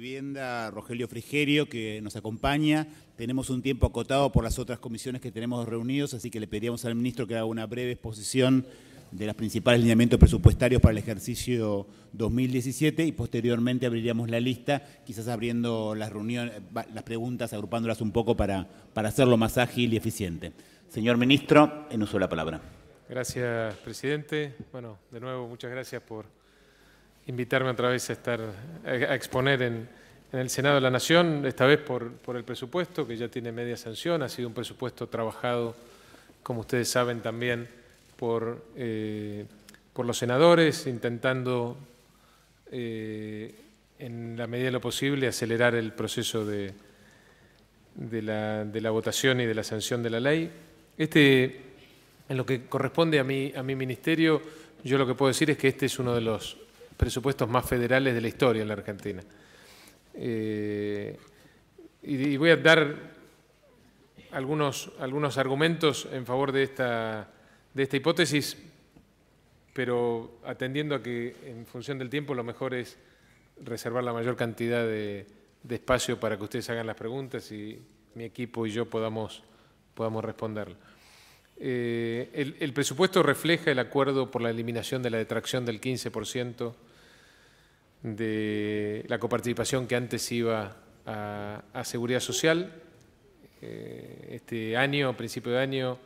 Vivienda, Rogelio Frigerio, que nos acompaña. Tenemos un tiempo acotado por las otras comisiones que tenemos reunidos, así que le pedíamos al ministro que haga una breve exposición de los principales lineamientos presupuestarios para el ejercicio 2017 y posteriormente abriríamos la lista, quizás abriendo las reuniones, las preguntas, agrupándolas un poco para, para hacerlo más ágil y eficiente. Señor ministro, en uso de la palabra. Gracias, presidente. Bueno, de nuevo, muchas gracias por invitarme otra vez a, estar, a exponer en, el Senado de la Nación, esta vez por, por, el presupuesto, que ya tiene media sanción, ha sido un presupuesto trabajado, como ustedes saben también, por, eh, por los senadores, intentando, eh, en la medida de lo posible, acelerar el proceso de, de, la, de, la, votación y de la sanción de la ley. Este, en lo que corresponde a mi, a mi ministerio, yo lo que puedo decir es que este es uno de los presupuestos más federales de la historia en la Argentina. Eh, y, voy a dar algunos, algunos argumentos en favor de esta, de esta hipótesis, pero atendiendo a que en función del tiempo lo mejor es reservar la mayor cantidad de, espacio para que ustedes hagan las preguntas y mi equipo y yo podamos, podamos eh, el, el, presupuesto refleja el acuerdo por la eliminación de la detracción del 15% de la coparticipación que antes iba a, Seguridad Social. Eh, este año, principio de año,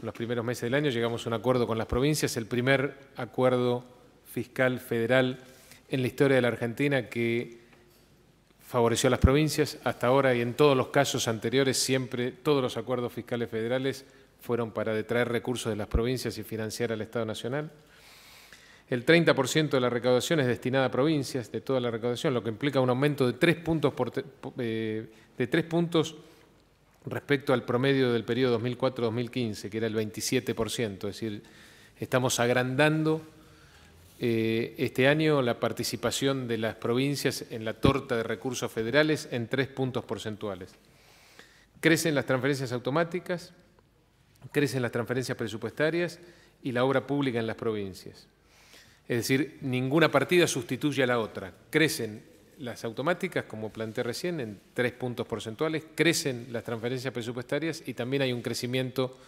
los primeros meses del año, llegamos a un acuerdo con las provincias, el primer acuerdo fiscal federal en la historia de la Argentina que favoreció a las provincias. Hasta ahora y en todos los casos anteriores, siempre todos los acuerdos fiscales federales fueron para detraer recursos de las provincias y financiar al Estado Nacional. El 30% de la recaudación es destinada a provincias, de toda la recaudación, lo que implica un aumento de 3 eh, puntos, respecto al promedio del periodo 2004-2015, que era el 27%. Es decir, estamos agrandando eh, este año la participación de las provincias en la torta de recursos federales en tres puntos porcentuales. Crecen las transferencias automáticas, crecen las transferencias presupuestarias y la obra pública en las provincias. Es decir, ninguna partida sustituye a la otra. Crecen las automáticas, como planteé recién, en tres puntos porcentuales, crecen las transferencias presupuestarias y también hay un crecimiento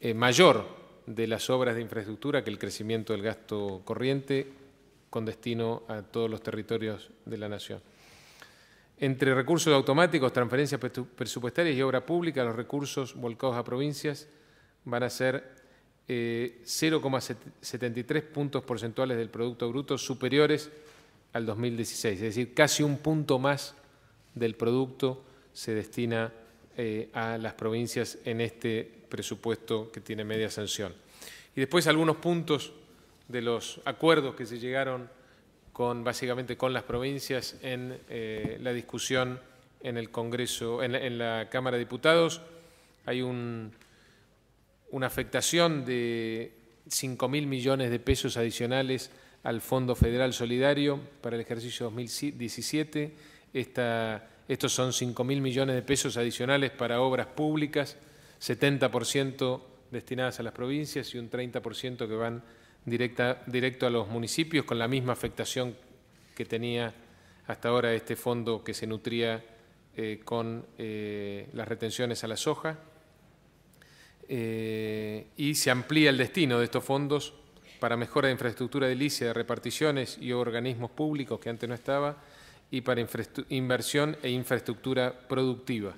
eh, mayor de las obras de infraestructura que el crecimiento del gasto corriente con destino a todos los territorios de la nación. Entre recursos automáticos, transferencias presupuestarias y obra pública, los recursos volcados a provincias van a ser 0,73 eh, puntos porcentuales del Producto Bruto superiores al 2016, es decir, casi un punto más del producto se destina eh, a las provincias en este presupuesto que tiene media sanción. Y después algunos puntos de los acuerdos que se llegaron con, básicamente con las provincias en eh, la discusión en el Congreso, en la Cámara de Diputados. Hay un una afectación de 5.000 millones de pesos adicionales al Fondo Federal Solidario para el ejercicio 2017. estos son 5.000 millones de pesos adicionales para obras públicas, 70% destinadas a las provincias y un 30% que van directo a los municipios, con la misma afectación que tenía hasta ahora este fondo que se nutría eh, con eh, las retenciones a la soja. Eh, y se amplía el destino de estos fondos para mejora de infraestructura edilicia, de reparticiones y organismos públicos que antes no estaba, y para inversión e infraestructura productiva.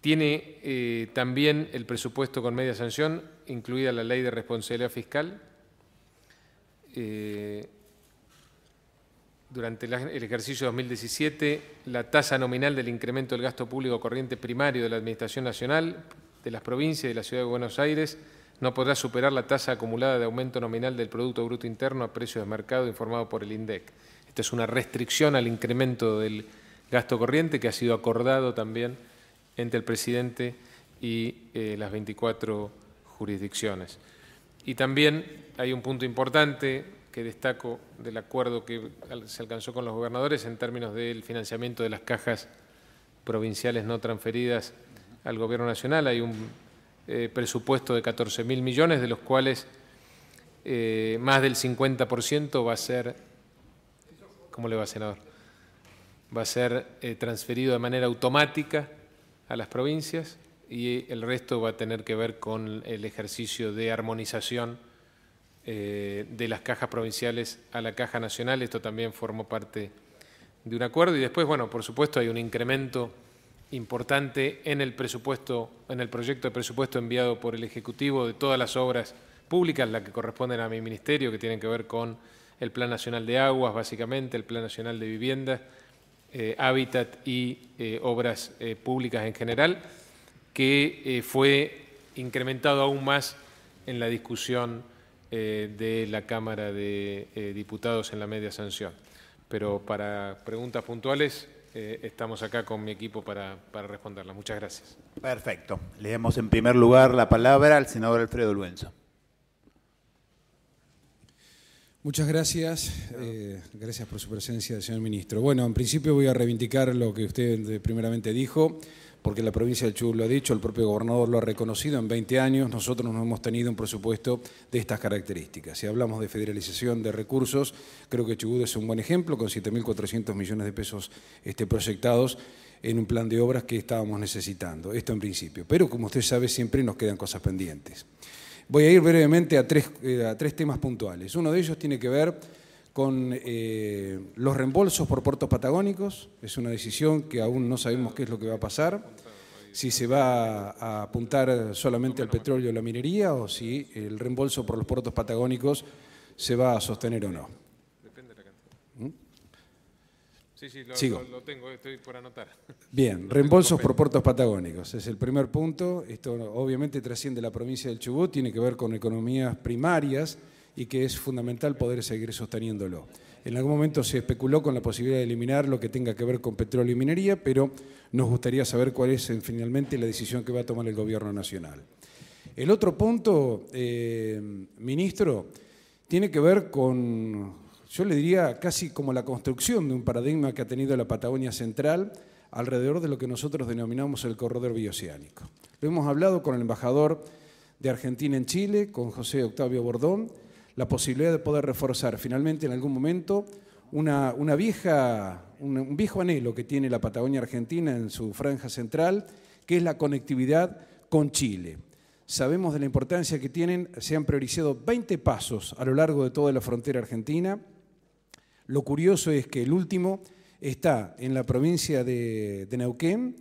Tiene eh, también el presupuesto con media sanción, incluida la ley de responsabilidad fiscal. Eh, durante el ejercicio 2017 la tasa nominal del incremento del gasto público corriente primario de la Administración Nacional, de las provincias y de la Ciudad de Buenos Aires no podrá superar la tasa acumulada de aumento nominal del Producto Bruto Interno a precios de mercado informado por el INDEC. Esta es una restricción al incremento del gasto corriente que ha sido acordado también entre el presidente y eh, las 24 jurisdicciones. Y también hay un punto importante que destaco del acuerdo que se alcanzó con los gobernadores en términos del financiamiento de las cajas provinciales no transferidas al Gobierno Nacional. Hay un eh, presupuesto de 14 mil millones, de los cuales eh, más del 50% va a ser, ¿cómo le va, senador? Va a ser eh, transferido de manera automática a las provincias y el resto va a tener que ver con el ejercicio de armonización eh, de las cajas provinciales a la caja nacional. Esto también formó parte de un acuerdo. Y después, bueno, por supuesto, hay un incremento importante en el presupuesto, en el proyecto de presupuesto enviado por el Ejecutivo de todas las obras públicas, las que corresponden a mi ministerio, que tienen que ver con el Plan Nacional de Aguas, básicamente, el Plan Nacional de Vivienda, eh, Hábitat y eh, obras públicas en general, que fue incrementado aún más en la discusión eh, de la Cámara de eh, Diputados en la media sanción. Pero para preguntas puntuales, eh, estamos acá con mi equipo para, para responderlas. Muchas gracias. Perfecto. Le damos en primer lugar la palabra al senador Alfredo Luenzo. Muchas gracias. gracias por su presencia, señor ministro. Bueno, en principio voy a reivindicar lo que usted primeramente dijo porque la provincia de Chubut lo ha dicho, el propio gobernador lo ha reconocido, en 20 años nosotros no hemos tenido un presupuesto de estas características. Si hablamos de federalización de recursos, creo que Chubut es un buen ejemplo, con 7.400 millones de pesos este, proyectados en un plan de obras que estábamos necesitando, esto en principio. Pero como usted sabe, siempre nos quedan cosas pendientes. Voy a ir brevemente a tres, eh, a tres temas puntuales. Uno de ellos tiene que ver con eh, los reembolsos por puertos patagónicos. Es una decisión que aún no sabemos qué es lo que va a pasar, si se va a apuntar solamente al petróleo o la minería o si el reembolso por los puertos patagónicos se va a sostener o no. Depende de la ¿Mm? Sí, sí, lo, tengo, estoy por anotar. Bien, reembolsos por puertos patagónicos, es el primer punto. Esto obviamente trasciende la provincia del Chubut, tiene que ver con economías primarias y que es fundamental poder seguir sosteniéndolo. En algún momento se especuló con la posibilidad de eliminar lo que tenga que ver con petróleo y minería, pero nos gustaría saber cuál es finalmente la decisión que va a tomar el Gobierno Nacional. El otro punto, eh, ministro, tiene que ver con, yo le diría, casi como la construcción de un paradigma que ha tenido la Patagonia Central alrededor de lo que nosotros denominamos el corredor bioceánico. Lo hemos hablado con el embajador de Argentina en Chile, con José Octavio Bordón, la posibilidad de poder reforzar finalmente en algún momento una, un, viejo anhelo que tiene la Patagonia Argentina en su franja central, que es la conectividad con Chile. Sabemos de la importancia que tienen, se han priorizado 20 pasos a lo largo de toda la frontera argentina. Lo curioso es que el último está en la provincia de, de Neuquén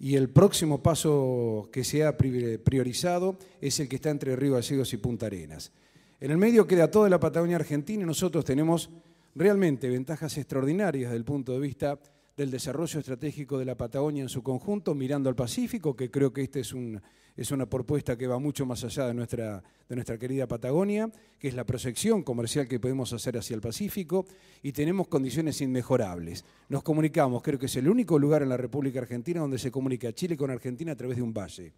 y el próximo paso que se ha priorizado es el que está entre Río Gallegos y Punta Arenas. En el medio queda toda la Patagonia Argentina y nosotros tenemos realmente ventajas extraordinarias desde el punto de vista del desarrollo estratégico de la Patagonia en su conjunto, mirando al Pacífico, que creo que esta es, una propuesta que va mucho más allá de nuestra, de nuestra querida Patagonia, que es la proyección comercial que podemos hacer hacia el Pacífico, y tenemos condiciones inmejorables. Nos comunicamos, creo que es el único lugar en la República Argentina donde se comunica Chile con Argentina a través de un valle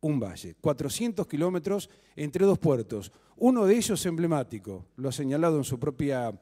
un valle. 400 kilómetros entre dos puertos. Uno de ellos emblemático, lo ha señalado en su propia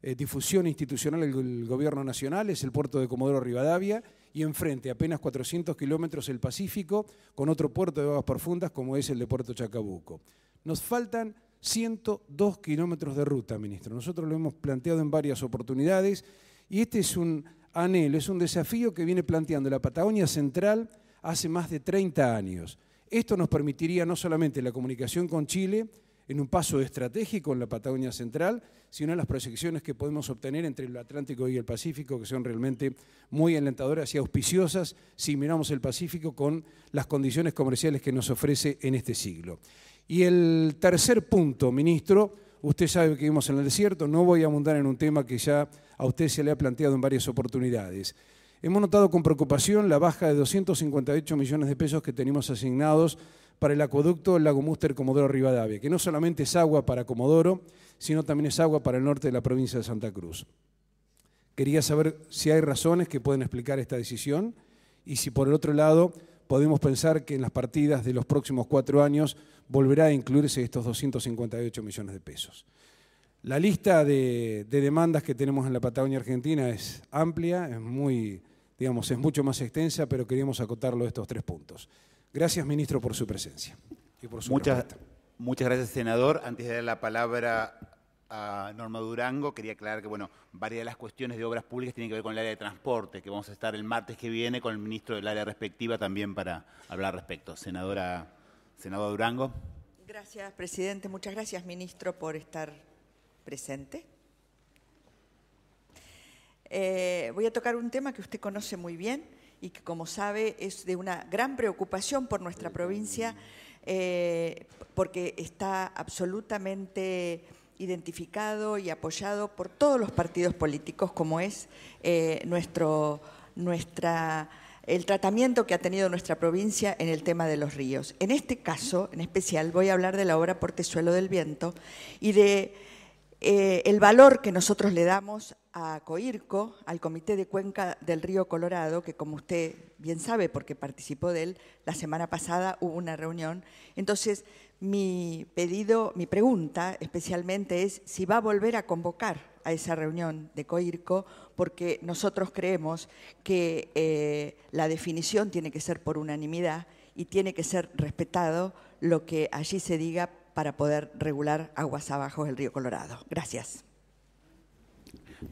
eh, difusión institucional el, gobierno nacional, es el puerto de Comodoro Rivadavia, y enfrente, apenas 400 kilómetros, el Pacífico, con otro puerto de aguas profundas como es el de Puerto Chacabuco. Nos faltan 102 kilómetros de ruta, ministro. Nosotros lo hemos planteado en varias oportunidades y este es un anhelo, es un desafío que viene planteando la Patagonia Central hace más de 30 años. Esto nos permitiría no solamente la comunicación con Chile, en un paso estratégico en la Patagonia Central, sino las proyecciones que podemos obtener entre el Atlántico y el Pacífico, que son realmente muy alentadoras y auspiciosas si miramos el Pacífico con las condiciones comerciales que nos ofrece en este siglo. Y el tercer punto, ministro, usted sabe que vivimos en el desierto, no voy a abundar en un tema que ya a usted se le ha planteado en varias oportunidades. Hemos notado con preocupación la baja de 258 millones de pesos que tenemos asignados para el acueducto Lago Muster Comodoro Rivadavia, que no solamente es agua para Comodoro, sino también es agua para el norte de la provincia de Santa Cruz. Quería saber si hay razones que pueden explicar esta decisión y si por el otro lado podemos pensar que en las partidas de los próximos cuatro años volverá a incluirse estos 258 millones de pesos. La lista de, demandas que tenemos en la Patagonia Argentina es amplia, es muy, digamos, es mucho más extensa, pero queríamos acotarlo estos tres puntos. Gracias, ministro, por su presencia muchas, gracias, senador. Antes de dar la palabra a Norma Durango, quería aclarar que, bueno, varias de las cuestiones de obras públicas tienen que ver con el área de transporte, que vamos a estar el martes que viene con el ministro del área respectiva también para hablar al respecto. Senadora, senadora Durango. Gracias, presidente. Muchas gracias, ministro, por estar presente. Eh, voy a tocar un tema que usted conoce muy bien y que, como sabe, es de una gran preocupación por nuestra provincia eh, porque está absolutamente identificado y apoyado por todos los partidos políticos, como es eh, nuestro, nuestra, el tratamiento que ha tenido nuestra provincia en el tema de los ríos. En este caso, en especial, voy a hablar de la obra Portezuelo del Viento y de eh, el valor que nosotros le damos a COIRCO, al Comité de Cuenca del Río Colorado, que como usted bien sabe, porque participó de él, la semana pasada hubo una reunión. Entonces, mi pedido, mi pregunta especialmente es si va a volver a convocar a esa reunión de COIRCO, porque nosotros creemos que eh, la definición tiene que ser por unanimidad y tiene que ser respetado lo que allí se diga para poder regular aguas abajo del río Colorado. Gracias.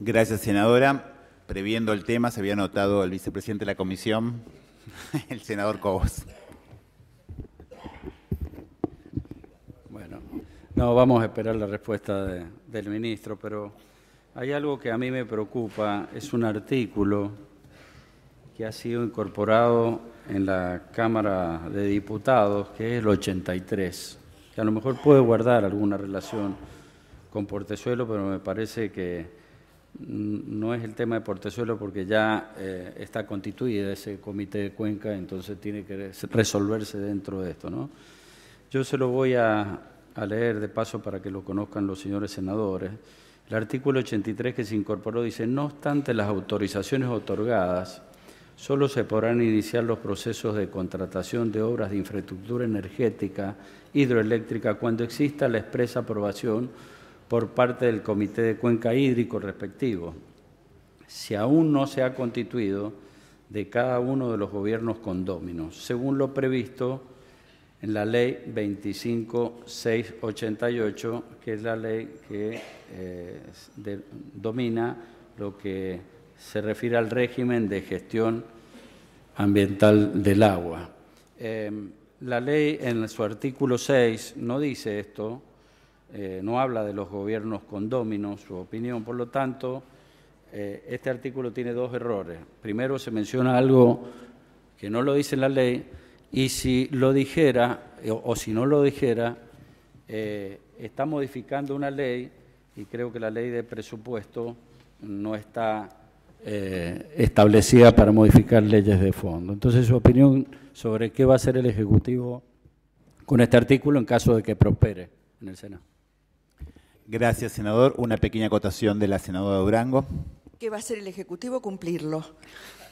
Gracias, senadora. Previendo el tema, se había notado el vicepresidente de la comisión, el senador Cobos. Bueno, no, vamos a esperar la respuesta del ministro, pero hay algo que a mí me preocupa, es un artículo que ha sido incorporado en la Cámara de Diputados, que es el 83 que a lo mejor puede guardar alguna relación con Portezuelo, pero me parece que no es el tema de Portezuelo porque ya eh, está constituida ese comité de Cuenca, entonces tiene que resolverse dentro de esto. ¿no? Yo se lo voy a leer de paso para que lo conozcan los señores senadores. El artículo 83 que se incorporó dice, no obstante las autorizaciones otorgadas, solo se podrán iniciar los procesos de contratación de obras de infraestructura energética hidroeléctrica cuando exista la expresa aprobación por parte del Comité de Cuenca Hídrico respectivo. Si aún no se ha constituido de cada uno de los gobiernos condóminos, según lo previsto en la Ley 25688, que es la ley que eh, domina lo que se refiere al régimen de gestión ambiental del agua. Em, la ley en su artículo 6 no dice esto, eh, no habla de los gobiernos condóminos, su opinión, por lo tanto, eh, este artículo tiene dos errores. Primero se menciona algo que no lo dice la ley y si lo dijera eh, o, o si no lo dijera, está modificando una ley y creo que la ley de presupuesto no está eh, establecida para modificar leyes de fondo. Entonces, su opinión sobre qué va a hacer el Ejecutivo con este artículo en caso de que prospere en el Senado. Gracias, senador. Una pequeña acotación de la senadora Durango. ¿Qué va a hacer el Ejecutivo? Cumplirlo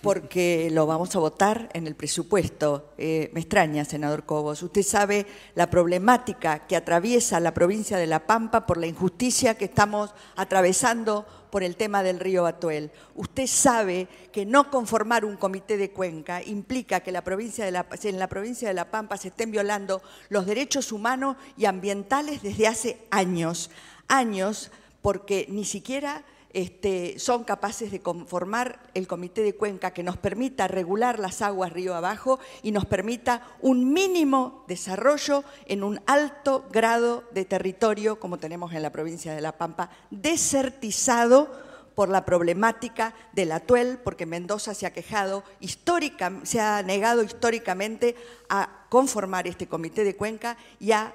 porque lo vamos a votar en el presupuesto. Eh, me extraña, senador Cobos. Usted sabe la problemática que atraviesa la provincia de La Pampa por la injusticia que estamos atravesando por el tema del río Batuel. Usted sabe que no conformar un comité de cuenca implica que la provincia de en la provincia de La Pampa se estén violando los derechos humanos y ambientales desde hace años. Años porque ni siquiera este, son capaces de conformar el Comité de Cuenca que nos permita regular las aguas río abajo y nos permita un mínimo desarrollo en un alto grado de territorio, como tenemos en la provincia de La Pampa, desertizado por la problemática del atuel, porque Mendoza se ha quejado histórica, se ha negado históricamente a conformar este comité de cuenca y a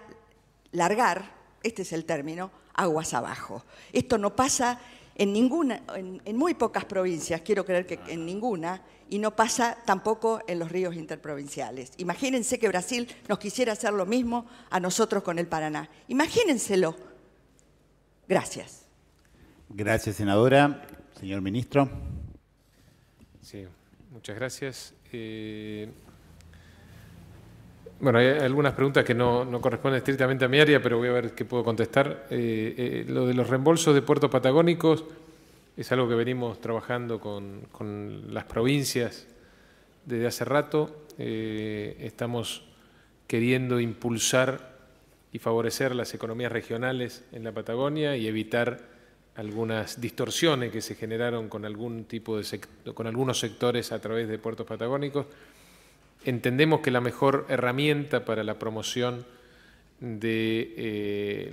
largar, este es el término, aguas abajo. Esto no pasa en, ninguna, en, muy pocas provincias, quiero creer que en ninguna, y no pasa tampoco en los ríos interprovinciales. Imagínense que Brasil nos quisiera hacer lo mismo a nosotros con el Paraná. Imagínenselo. Gracias. Gracias, senadora. Señor ministro. Sí, muchas gracias. Eh, bueno, hay algunas preguntas que no, corresponden estrictamente a mi área, pero voy a ver qué puedo contestar. Eh, eh, lo de los reembolsos de puertos patagónicos es algo que venimos trabajando con, las provincias desde hace rato. Eh, estamos queriendo impulsar y favorecer las economías regionales en la Patagonia y evitar algunas distorsiones que se generaron con algún tipo de con algunos sectores a través de puertos patagónicos. Entendemos que la mejor herramienta para la promoción eh,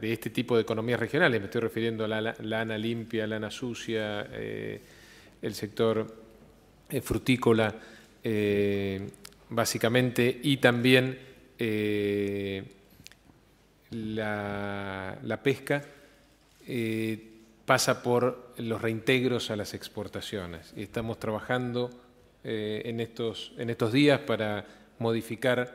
de, este tipo de economías regionales, me estoy refiriendo a la, lana limpia, la lana sucia, eh, el sector eh, frutícola, básicamente, y también la, la, pesca, pasa por los reintegros a las exportaciones. Estamos trabajando eh, en, estos, en estos días para modificar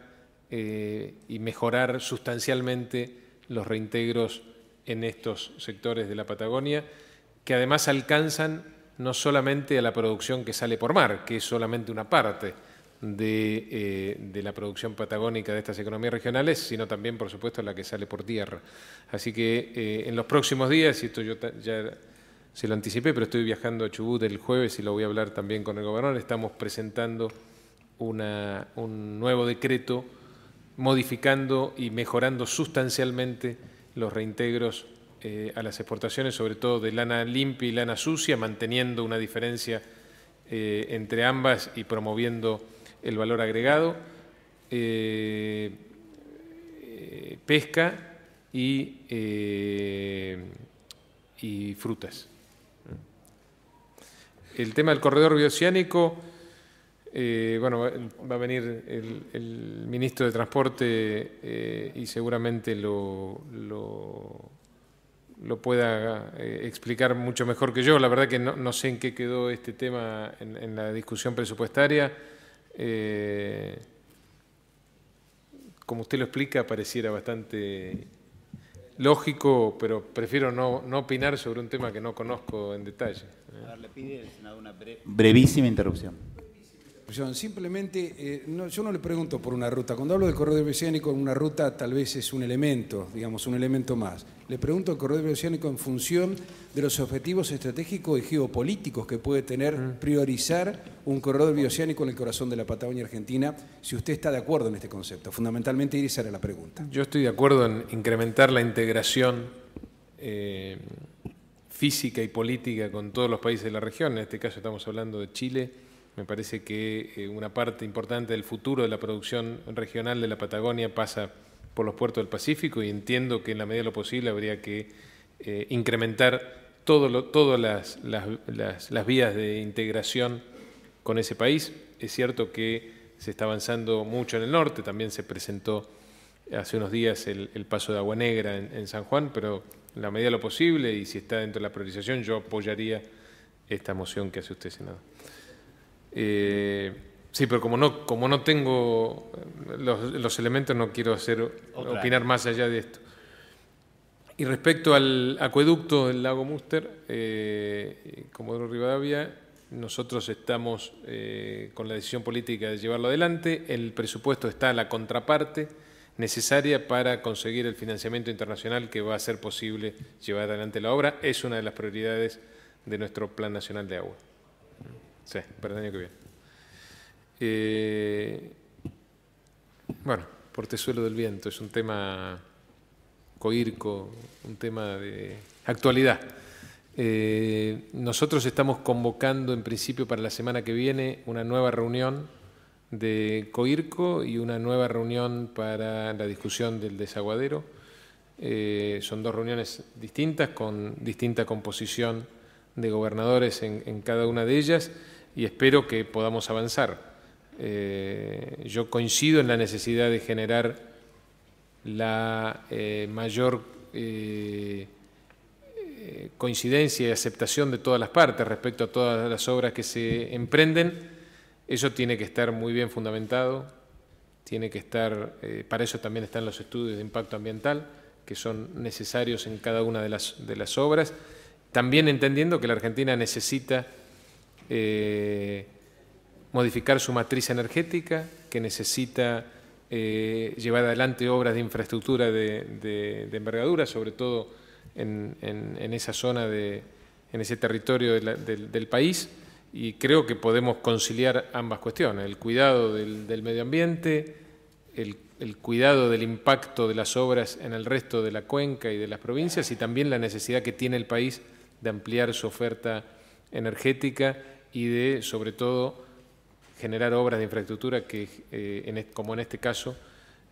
eh, y mejorar sustancialmente los reintegros en estos sectores de la Patagonia, que además alcanzan no solamente a la producción que sale por mar, que es solamente una parte de, eh, la producción patagónica de estas economías regionales, sino también, por supuesto, la que sale por tierra. Así que en los próximos días, y esto yo ya se lo anticipé, pero estoy viajando a Chubut el jueves y lo voy a hablar también con el gobernador. Estamos presentando un nuevo decreto modificando y mejorando sustancialmente los reintegros eh, a las exportaciones, sobre todo de lana limpia y lana sucia, manteniendo una diferencia eh, entre ambas y promoviendo el valor agregado, eh, pesca y frutas el tema del corredor bioceánico, eh, bueno, va a venir el, ministro de Transporte eh, y seguramente lo, lo, pueda eh, explicar mucho mejor que yo. La verdad que no, sé en qué quedó este tema en, en la discusión presupuestaria. como usted lo explica, pareciera bastante lógico, pero prefiero no, no opinar sobre un tema que no conozco en detalle. A le pide el Senado una brevísima interrupción. Simplemente, eh, yo no le pregunto por una ruta. Cuando hablo del corredor bioceánico, una ruta tal vez es un elemento, digamos, un elemento más. Le pregunto al corredor bioceánico en función de los objetivos estratégicos y geopolíticos que puede tener mm. priorizar un corredor bioceánico en el corazón de la Patagonia Argentina, si usted está de acuerdo en este concepto. Fundamentalmente, esa era la pregunta. Yo estoy de acuerdo en incrementar la integración eh, física y política con todos los países de la región, en este caso estamos hablando de Chile, me parece que eh, una parte importante del futuro de la producción regional de la Patagonia pasa por los puertos del Pacífico y entiendo que en la medida de lo posible habría que eh, incrementar todas las, vías de integración con ese país. Es cierto que se está avanzando mucho en el norte, también se presentó hace unos días el, paso de Agua Negra en, en San Juan, pero la medida de lo posible y si está dentro de la priorización, yo apoyaría esta moción que hace usted, senador. Eh, sí, pero como no, como no tengo eh, los, elementos, no quiero hacer opinar más allá de esto. Y respecto al acueducto del lago Muster, eh, Comodoro Rivadavia, nosotros estamos eh, con la decisión política de llevarlo adelante, el presupuesto está a la contraparte necesaria para conseguir el financiamiento internacional que va a ser posible llevar adelante la obra. Es una de las prioridades de nuestro Plan Nacional de Agua. Sí, para el año que viene. Eh, bueno, portezuelo del viento, es un tema coirco, un tema de actualidad. Eh, nosotros estamos convocando en principio para la semana que viene una nueva reunión de COIRCO y una nueva reunión para la discusión del desaguadero. Eh, son dos reuniones distintas, con distinta composición de gobernadores en, cada una de ellas y espero que podamos avanzar. Eh, yo coincido en la necesidad de generar la eh, mayor coincidencia y aceptación de todas las partes respecto a todas las obras que se emprenden eso tiene que estar muy bien fundamentado, tiene que estar, eh, para eso también están los estudios de impacto ambiental, que son necesarios en cada una de las, obras, también entendiendo que la Argentina necesita eh, modificar su matriz energética, que necesita eh, llevar adelante obras de infraestructura de, envergadura, sobre todo en, esa zona, de, en ese territorio del país y creo que podemos conciliar ambas cuestiones, el cuidado del, medio ambiente, el, cuidado del impacto de las obras en el resto de la cuenca y de las provincias y también la necesidad que tiene el país de ampliar su oferta energética y de, sobre todo, generar obras de infraestructura que, eh, en, como en este caso,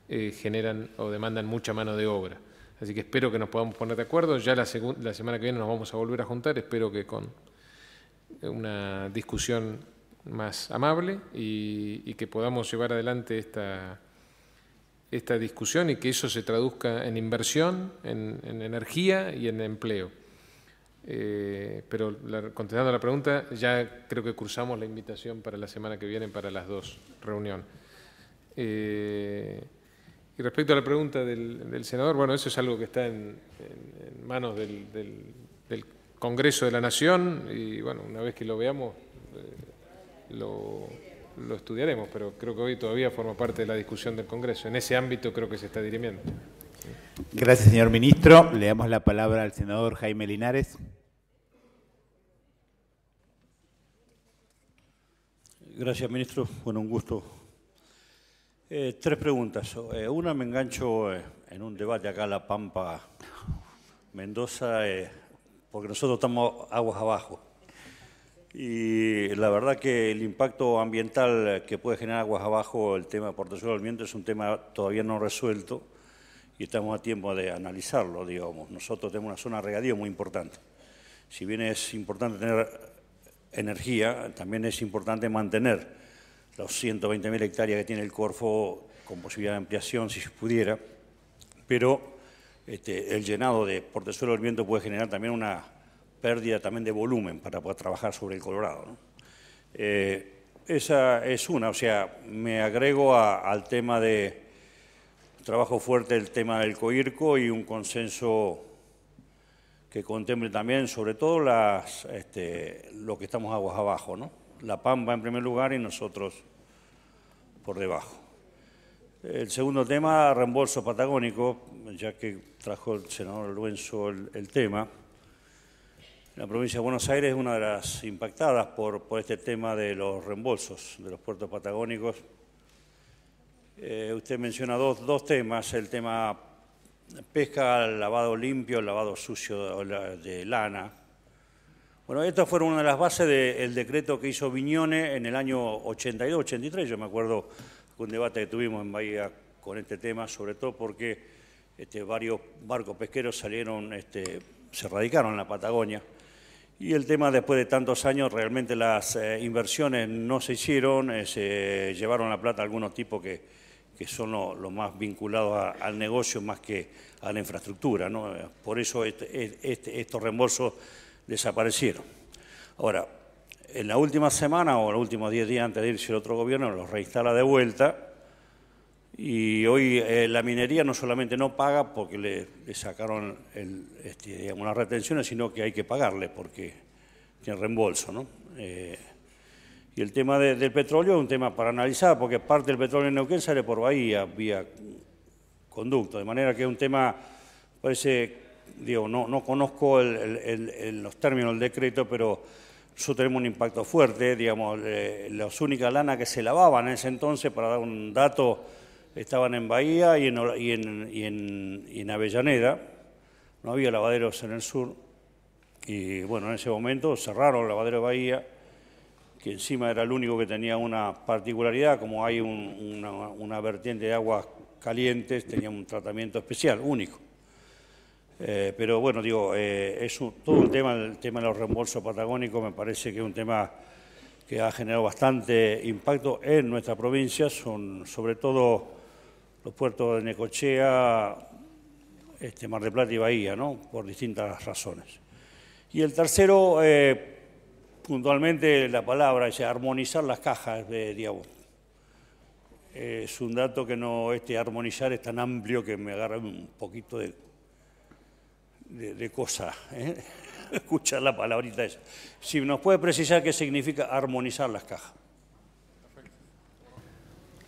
eh, generan o demandan mucha mano de obra. Así que espero que nos podamos poner de acuerdo. Ya la, la semana que viene nos vamos a volver a juntar, espero que con una discusión más amable y, que podamos llevar adelante esta, esta discusión y que eso se traduzca en inversión, en, energía y en empleo. Eh, pero contestando la pregunta, ya creo que cruzamos la invitación para la semana que viene para las dos reuniones. Eh, y respecto a la pregunta del, senador, bueno, eso es algo que está en, manos del, del Congreso de la Nación y bueno, una vez que lo veamos eh, lo, estudiaremos, pero creo que hoy todavía forma parte de la discusión del Congreso. En ese ámbito creo que se está dirimiendo. Gracias, señor ministro. Le damos la palabra al senador Jaime Linares. Gracias, ministro. Bueno, un gusto. Eh, tres preguntas. Eh, una, me engancho en un debate acá en La Pampa, Mendoza, porque nosotros estamos aguas abajo. Y la verdad que el impacto ambiental que puede generar aguas abajo el tema de aportación del viento es un tema todavía no resuelto y estamos a tiempo de analizarlo, digamos. Nosotros tenemos una zona de regadío muy importante. Si bien es importante tener energía, también es importante mantener los 120.000 hectáreas que tiene el Corfo con posibilidad de ampliación si se pudiera, pero este, el llenado de, porte del viento puede generar también una pérdida también de volumen para poder trabajar sobre el Colorado. Eh, esa es una, o sea, me agrego al tema de trabajo fuerte el tema del coirco y un consenso que contemple también, sobre todo, las, este, lo que estamos aguas abajo, ¿no? La Pampa en primer lugar y nosotros por debajo. El segundo tema, reembolso patagónico, ya que trajo el senador Luenzo el, tema. La provincia de Buenos Aires es una de las impactadas por, por este tema de los reembolsos de los puertos patagónicos. Eh, usted menciona dos, dos, temas, el tema pesca, lavado limpio, lavado sucio de, lana. Bueno, estas fueron una de las bases del decreto que hizo Viñone en el año 82, 83, yo me acuerdo un debate que tuvimos en Bahía con este tema, sobre todo porque este, varios barcos pesqueros salieron, este, se radicaron en la Patagonia. Y el tema, después de tantos años, realmente las eh, inversiones no se hicieron, eh, se llevaron la plata a algunos tipos que, que son los más vinculados al negocio más que a la infraestructura. Por eso este, este, estos reembolsos desaparecieron. Ahora, en la última semana o los últimos 10 días antes de irse el otro gobierno, los reinstala de vuelta y hoy eh, la minería no solamente no paga porque le, sacaron el, este, las retenciones, sino que hay que pagarle porque tiene reembolso. ¿no? Eh, y el tema del petróleo es un tema para analizar, porque parte del petróleo en Neuquén sale por bahía, vía conducto. De manera que es un tema, parece, digo, no, no conozco los términos del decreto, pero eso tenemos un impacto fuerte. Digamos, eh, las únicas lanas que se lavaban en ese entonces, para dar un dato estaban en Bahía y en, Avellaneda, no había lavaderos en el sur, y bueno, en ese momento cerraron el lavadero de Bahía, que encima era el único que tenía una particularidad, como hay una, vertiente de aguas calientes, tenía un tratamiento especial, único. Eh, pero bueno, digo, eh, es todo el tema, el tema de los reembolsos patagónicos me parece que es un tema que ha generado bastante impacto en nuestra provincia, son sobre todo los puertos de Necochea, este, Mar del Plata y Bahía, ¿no? por distintas razones. Y el tercero, eh, puntualmente la palabra, es armonizar las cajas, de digamos. Es un dato que no, este armonizar es tan amplio que me agarra un poquito de, de, cosa, ¿eh? escuchar la palabrita esa. Si nos puede precisar qué significa armonizar las cajas.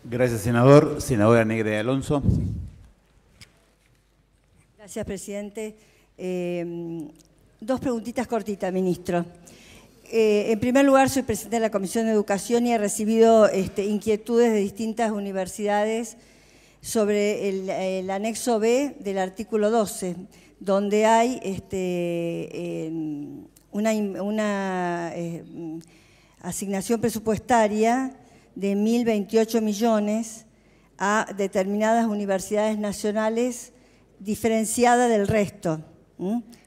Gracias, senador. Senadora Negre de Alonso. Gracias, presidente. Eh, dos preguntitas cortitas, ministro. Eh, en primer lugar, soy presidente de la Comisión de Educación y he recibido este, inquietudes de distintas universidades sobre el, anexo B del artículo 12, donde hay este, em, una, una eh, asignación presupuestaria de 1.028 millones a determinadas universidades nacionales diferenciada del resto.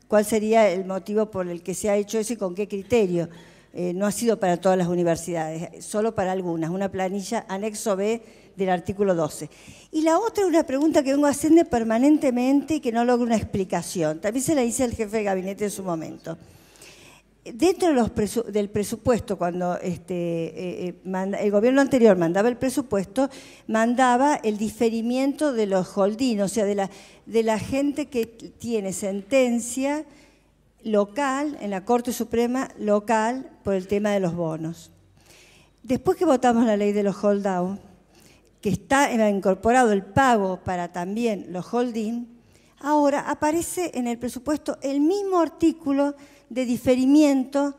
¿Cuál sería el motivo por el que se ha hecho eso y con qué criterio? Eh, no ha sido para todas las universidades, solo para algunas, una planilla anexo B del artículo 12. Y la otra es una pregunta que vengo haciendo permanentemente y que no logro una explicación. También se la hice al jefe de gabinete en su momento. Dentro del presupuesto, cuando este, eh, eh, el gobierno anterior mandaba el presupuesto, mandaba el diferimiento de los holdings, o sea, de la, de la gente que tiene sentencia local, en la Corte Suprema local, por el tema de los bonos. Después que votamos la ley de los hold que está incorporado el pago para también los holdings... Ahora aparece en el presupuesto el mismo artículo de diferimiento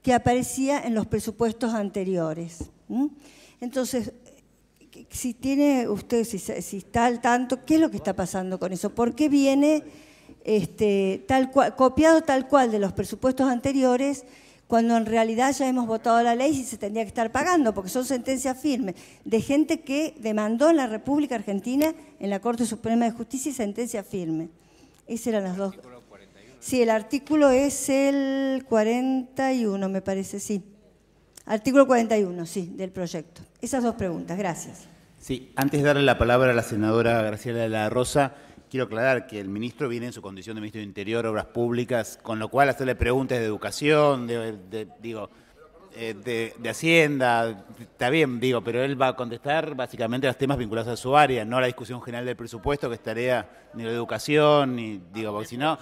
que aparecía en los presupuestos anteriores. Entonces, si tiene usted, si, está al tanto, ¿qué es lo que está pasando con eso? ¿Por qué viene este, copiado tal cual de los presupuestos anteriores cuando en realidad ya hemos votado la ley y se tendría que estar pagando, porque son sentencias firmes de gente que demandó en la República Argentina, en la Corte Suprema de Justicia, y sentencia firme. Esas eran las dos. Sí, el artículo es el 41, me parece, sí. Artículo 41, sí, del proyecto. Esas dos preguntas, gracias. Sí, antes de darle la palabra a la senadora Graciela de la Rosa, Quiero aclarar que el ministro viene en su condición de ministro de Interior, Obras Públicas, con lo cual hacerle preguntas de educación, de, digo, eh, de, Hacienda, está bien, digo, pero él va a contestar básicamente los temas vinculados a su área, no a la discusión general del presupuesto, que es tarea ni de educación, ni, digo, porque si no,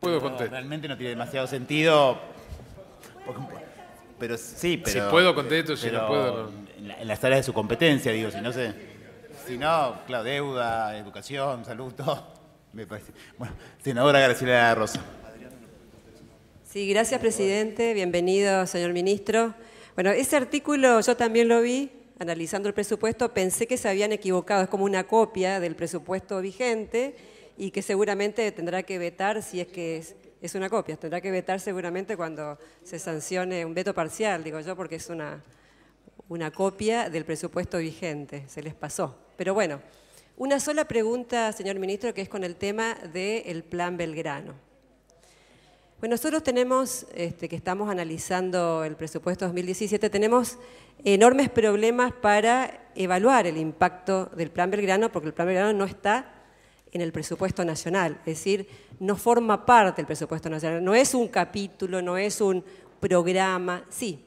puedo realmente no tiene demasiado sentido. pero sí, pero... Si puedo contestar. si no puedo... En, las áreas de su competencia, digo, si no se... Si no, claro, deuda, educación, salud, todo. Me parece. Bueno, senadora Graciela Rosa. Sí, gracias, presidente. Bienvenido, señor ministro. Bueno, ese artículo yo también lo vi, analizando el presupuesto, pensé que se habían equivocado. Es como una copia del presupuesto vigente y que seguramente tendrá que vetar si es que es, es una copia. Tendrá que vetar seguramente cuando se sancione un veto parcial, digo yo, porque es una, una copia del presupuesto vigente. Se les pasó. Pero bueno, una sola pregunta, señor ministro, que es con el tema del plan Belgrano. Bueno, nosotros tenemos, este, que estamos analizando el presupuesto 2017, tenemos enormes problemas para evaluar el impacto del plan Belgrano, porque el plan Belgrano no está en el presupuesto nacional, es decir, no forma parte del presupuesto nacional, no es un capítulo, no es un programa, sí,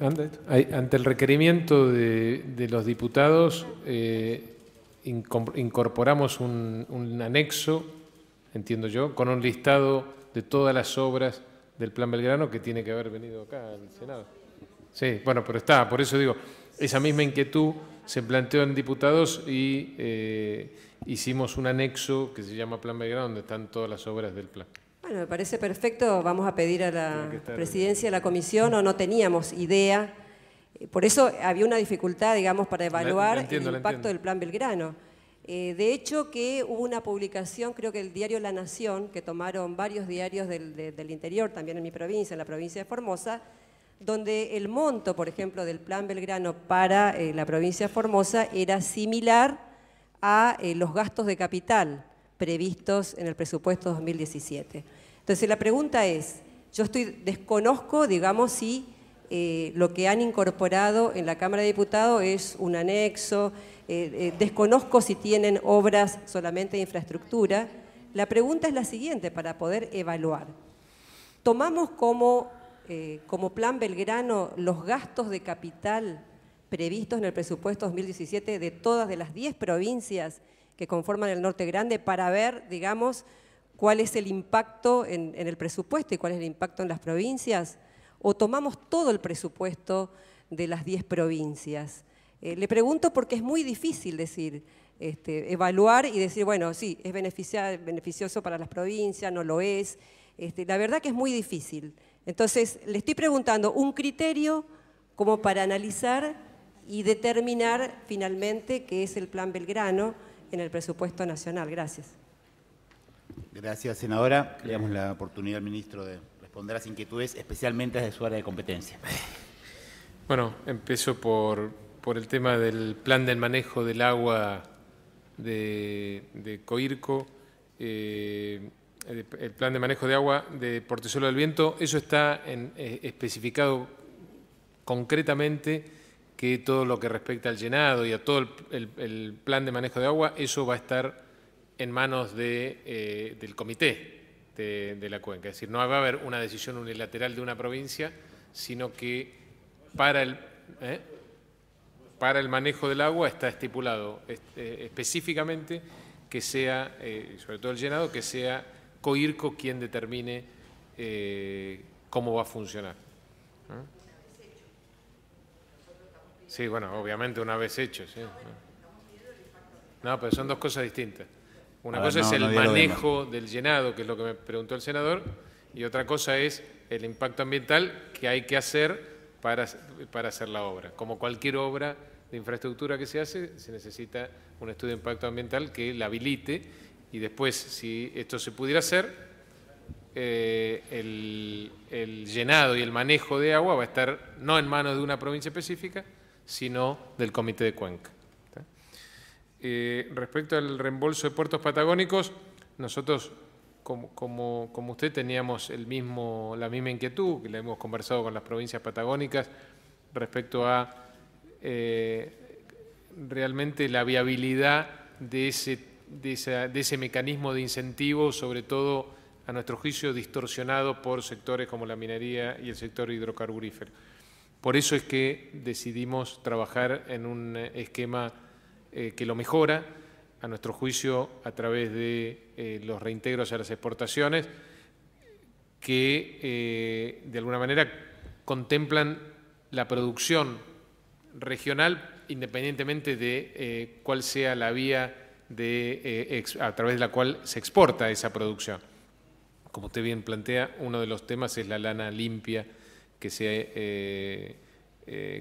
ante el requerimiento de, los diputados, eh, incorporamos un, anexo, entiendo yo, con un listado de todas las obras del Plan Belgrano que tiene que haber venido acá al Senado. Sí, bueno, pero está, por eso digo, esa misma inquietud se planteó en diputados y eh, hicimos un anexo que se llama Plan Belgrano, donde están todas las obras del plan. Bueno, me parece perfecto. Vamos a pedir a la presidencia de la comisión, o no teníamos idea. Eh, por eso había una dificultad, digamos, para evaluar el impacto del Plan Belgrano. Eh, de hecho, que hubo una publicación, creo que el diario La Nación, que tomaron varios diarios del, interior, también en mi provincia, en la provincia de Formosa, donde el monto, por ejemplo, del Plan Belgrano para eh, la provincia de Formosa era similar a los gastos de capital previstos en el presupuesto 2017. Entonces la pregunta es, yo estoy, desconozco, digamos, si eh, lo que han incorporado en la Cámara de Diputados es un anexo, eh, eh, desconozco si tienen obras solamente de infraestructura. La pregunta es la siguiente para poder evaluar. Tomamos como, como plan Belgrano los gastos de capital previstos en el presupuesto 2017 de todas de las 10 provincias que conforman el Norte Grande para ver, digamos, cuál es el impacto en, el presupuesto y cuál es el impacto en las provincias? ¿O tomamos todo el presupuesto de las 10 provincias? Eh, le pregunto porque es muy difícil decir, este, evaluar y decir, bueno, sí, es beneficioso para las provincias, no lo es. Este, la verdad que es muy difícil. Entonces, le estoy preguntando un criterio como para analizar y determinar finalmente qué es el plan Belgrano en el presupuesto nacional. Gracias. Gracias, senadora. Le damos la oportunidad al ministro de responder a las inquietudes, especialmente desde su área de competencia. Bueno, empiezo por, por el tema del plan del manejo del agua de, Coirco. Eh, el, plan de manejo de agua de Portezuelo del Viento, eso está en, eh, especificado concretamente que todo lo que respecta al llenado y a todo el, plan de manejo de agua, eso va a estar en manos eh, del comité de, la cuenca. Es decir, no va a haber una decisión unilateral de una provincia, sino que para el, ¿eh? para el manejo del agua está estipulado este, específicamente que sea, eh, sobre todo el llenado, que sea COIRCO quien determine cómo va a funcionar. Sí, bueno, obviamente una vez hecho, sí. No, pero son dos cosas distintas. Una cosa es el manejo del llenado, que es lo que me preguntó el senador, y otra cosa es el impacto ambiental que hay que hacer para, hacer la obra. Como cualquier obra de infraestructura que se hace, se necesita un estudio de impacto ambiental que la habilite y después, si esto se pudiera hacer, eh, el, llenado y el manejo de agua va a estar no en manos de una provincia específica, sino del Comité de Cuenca. Eh, respecto al reembolso de puertos patagónicos, nosotros, como, usted, teníamos el mismo, la misma inquietud, que la hemos conversado con las provincias patagónicas, respecto a eh, realmente la viabilidad de ese, de, de ese mecanismo de incentivo, sobre todo a nuestro juicio distorsionado por sectores como la minería y el sector hidrocarburífero. Por eso es que decidimos trabajar en un eh, esquema eh, que lo mejora, a nuestro juicio, a través de eh, los reintegros a las exportaciones, que de alguna manera contemplan la producción regional independientemente de cuál sea la vía a través de la cual se exporta esa producción. Como usted bien plantea, uno de los temas es la lana limpia que se, eh, eh,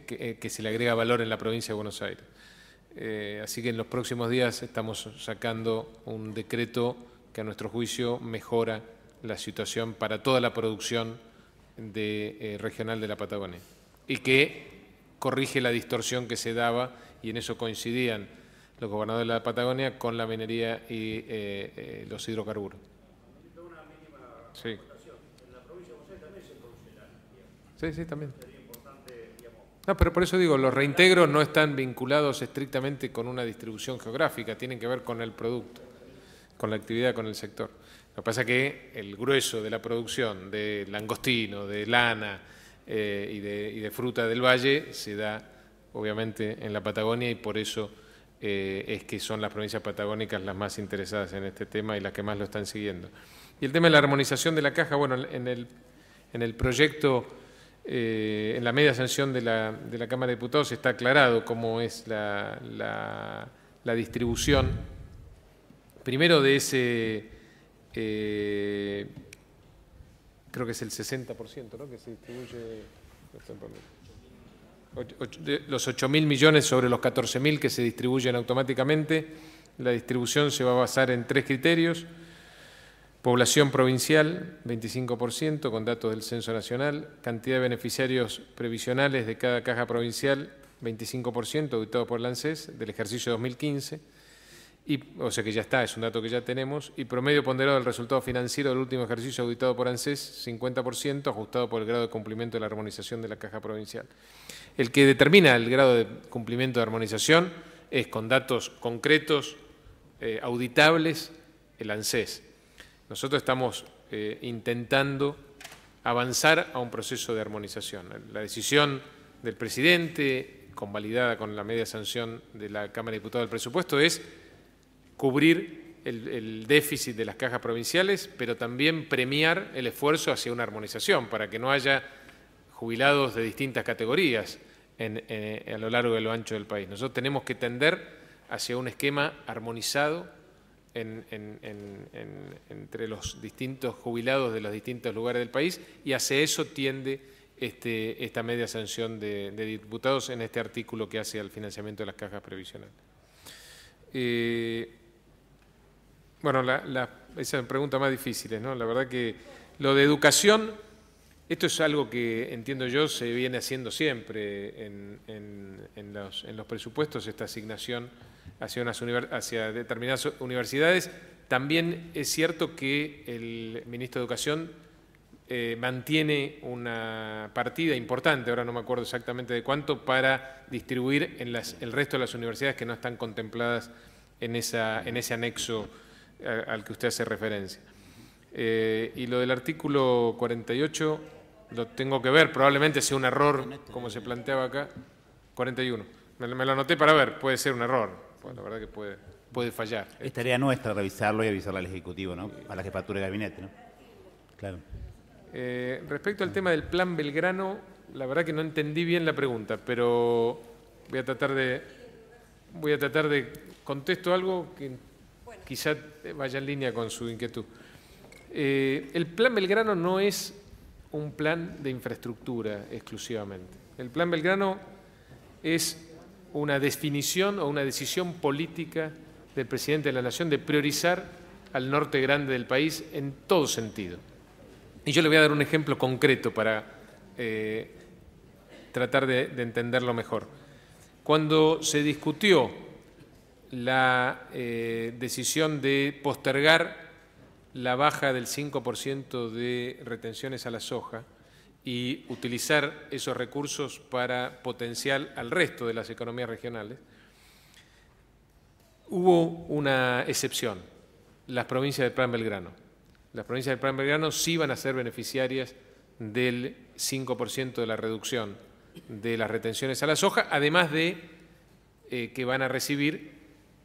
eh, que, se le agrega valor en la provincia de Buenos Aires. así que en los próximos días estamos sacando un decreto que a nuestro juicio mejora la situación para toda la producción de, regional de la Patagonia y que corrige la distorsión que se daba y en eso coincidían los gobernadores de la Patagonia con la minería y los hidrocarburos. Sí, sí, también. No, pero por eso digo, los reintegros no están vinculados estrictamente con una distribución geográfica, tienen que ver con el producto, con la actividad, con el sector. Lo que pasa es que el grueso de la producción de langostino, de lana eh, y, de, fruta del valle se da obviamente en la Patagonia y por eso eh, es que son las provincias patagónicas las más interesadas en este tema y las que más lo están siguiendo. Y el tema de la armonización de la caja, bueno, en el, en el proyecto eh, en la media sanción de la, de la, Cámara de Diputados está aclarado cómo es la, la, distribución, primero de ese, eh, creo que es el 60%, ¿no? Que se distribuye, los 8.000 millones sobre los 14.000 que se distribuyen automáticamente. La distribución se va a basar en tres criterios Población provincial, 25%, con datos del Censo Nacional. Cantidad de beneficiarios previsionales de cada caja provincial, 25%, auditado por el ANSES, del ejercicio 2015. o sea que ya está, es un dato que ya tenemos. Y promedio ponderado del resultado financiero del último ejercicio auditado por ANSES, 50%, ajustado por el grado de cumplimiento de la armonización de la caja provincial. El que determina el grado de cumplimiento de armonización es con datos concretos, eh, auditables, el ANSES nosotros estamos eh, intentando avanzar a un proceso de armonización. La decisión del presidente, convalidada con la media sanción de la Cámara de Diputados del Presupuesto, es cubrir el, déficit de las cajas provinciales, pero también premiar el esfuerzo hacia una armonización, para que no haya jubilados de distintas categorías eh, a lo largo de lo ancho del país. Nosotros tenemos que tender hacia un esquema armonizado entre los distintos jubilados de los distintos lugares del país y hacia eso tiende este, esta media sanción de, diputados en este artículo que hace al financiamiento de las cajas previsionales. Eh, bueno, la, la, esas preguntas más difíciles, ¿no? La verdad que lo de educación, esto es algo que entiendo yo se viene haciendo siempre en, los, los presupuestos, esta asignación hacia, unas hacia determinadas universidades. También es cierto que el ministro de Educación eh, mantiene una partida importante, ahora no me acuerdo exactamente de cuánto, para distribuir en el resto de las universidades que no están contempladas en, esa, en ese anexo eh, al, que usted hace referencia. Eh, y lo del artículo 48 lo tengo que ver, probablemente sea un error, como se planteaba acá, 41. me lo anoté para ver, puede ser un error, pues la verdad que puede, puede fallar. Es tarea nuestra revisarlo y avisarlo al Ejecutivo, ¿no? A la jefatura de gabinete, ¿no? Claro. Eh, respecto al tema del plan Belgrano, la verdad que no entendí bien la pregunta, pero voy a tratar de, voy a tratar de contesto algo que quizá vaya en línea con su inquietud. Eh, el plan Belgrano no es un plan de infraestructura exclusivamente. El plan Belgrano es una definición o una decisión política del presidente de la Nación de priorizar al norte grande del país en todo sentido. Y yo le voy a dar un ejemplo concreto para eh, tratar de, entenderlo mejor. Cuando se discutió la eh, decisión de postergar la baja del 5% de retenciones a la soja, y utilizar esos recursos para potenciar al resto de las economías regionales, hubo una excepción, las provincias del Plan Belgrano. Las provincias del Plan Belgrano sí van a ser beneficiarias del 5% de la reducción de las retenciones a la soja, además de eh, que van a recibir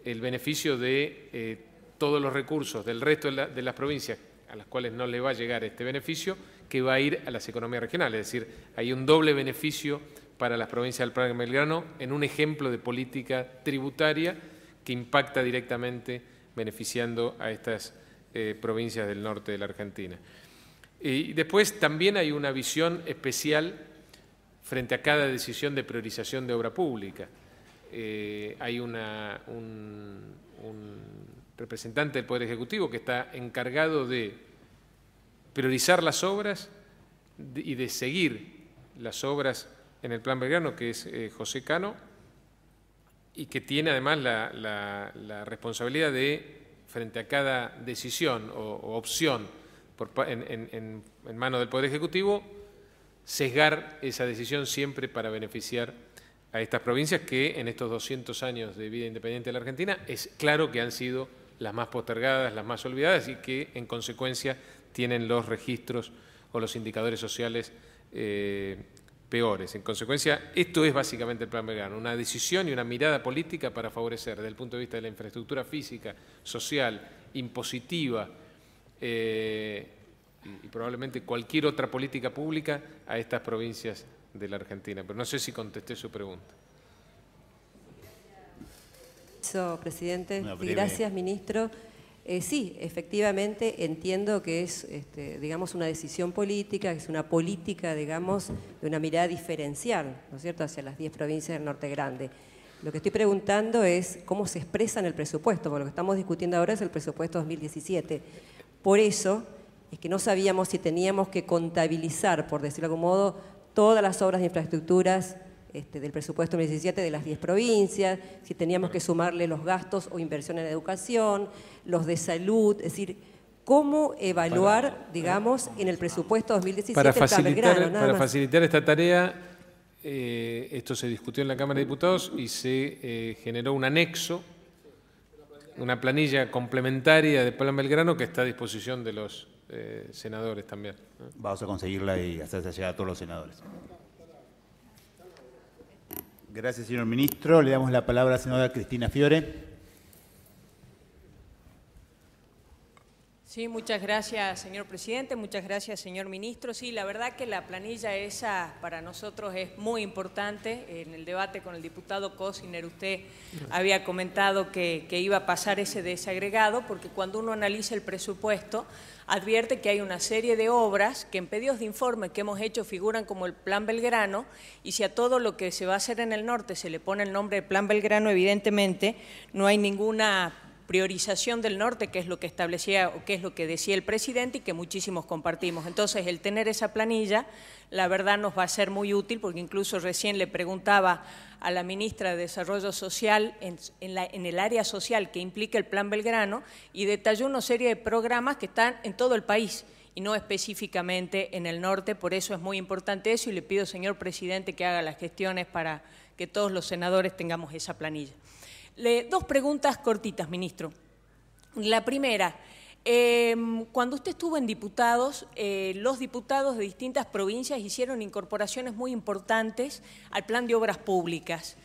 el beneficio de eh, todos los recursos del resto de, de las provincias a las cuales no le va a llegar este beneficio, que va a ir a las economías regionales. Es decir, hay un doble beneficio para las provincias del Plan Belgrano en un ejemplo de política tributaria que impacta directamente beneficiando a estas eh, provincias del norte de la Argentina. Y después también hay una visión especial frente a cada decisión de priorización de obra pública. Eh, hay un representante del Poder Ejecutivo que está encargado de priorizar las obras y de seguir las obras en el plan Belgrano, que es eh, José Cano, y que tiene además la, responsabilidad de, frente a cada decisión o, opción en, en manos del Poder Ejecutivo, sesgar esa decisión siempre para beneficiar a estas provincias que en estos 200 años de vida independiente de la Argentina es claro que han sido las más postergadas, las más olvidadas y que en consecuencia tienen los registros o los indicadores sociales eh, peores. En consecuencia, esto es básicamente el plan Belgrano, una decisión y una mirada política para favorecer desde el punto de vista de la infraestructura física, social, impositiva eh, y probablemente cualquier otra política pública a estas provincias de la Argentina. Pero no sé si contesté su pregunta. Gracias, presidente. Gracias, ministro. Eh, sí, efectivamente entiendo que es, este, digamos, una decisión política, que es una política, digamos, de una mirada diferencial, ¿no es cierto?, hacia las 10 provincias del Norte Grande. Lo que estoy preguntando es cómo se expresa en el presupuesto, porque lo que estamos discutiendo ahora es el presupuesto 2017. Por eso es que no sabíamos si teníamos que contabilizar, por decirlo de algún modo, todas las obras de infraestructuras este, del presupuesto 2017 de las 10 provincias, si teníamos que sumarle los gastos o inversión en educación, los de salud, es decir, cómo evaluar, digamos, en el presupuesto 2017 para facilitar, Para facilitar esta tarea, eh, esto se discutió en la Cámara de Diputados y se eh, generó un anexo, una planilla complementaria de Plan Belgrano que está a disposición de los eh, senadores también. Vamos a conseguirla y hacerse llegar a todos los senadores. Gracias, señor ministro. Le damos la palabra a la senadora Cristina Fiore. Sí, muchas gracias, señor presidente. Muchas gracias, señor ministro. Sí, la verdad que la planilla esa para nosotros es muy importante. En el debate con el diputado Cosiner usted había comentado que, que iba a pasar ese desagregado, porque cuando uno analiza el presupuesto, advierte que hay una serie de obras que en pedidos de informe que hemos hecho figuran como el Plan Belgrano y si a todo lo que se va a hacer en el norte se le pone el nombre de Plan Belgrano, evidentemente no hay ninguna priorización del norte, que es lo que establecía o que es lo que decía el presidente y que muchísimos compartimos. Entonces, el tener esa planilla, la verdad, nos va a ser muy útil, porque incluso recién le preguntaba a la ministra de Desarrollo Social en, el área social que implica el Plan Belgrano y detalló una serie de programas que están en todo el país y no específicamente en el norte. Por eso es muy importante eso y le pido, señor presidente, que haga las gestiones para que todos los senadores tengamos esa planilla dos preguntas cortitas, ministro. La primera, em, cuando usted estuvo en diputados, eh, los diputados de distintas provincias hicieron incorporaciones muy importantes al plan de obras públicas.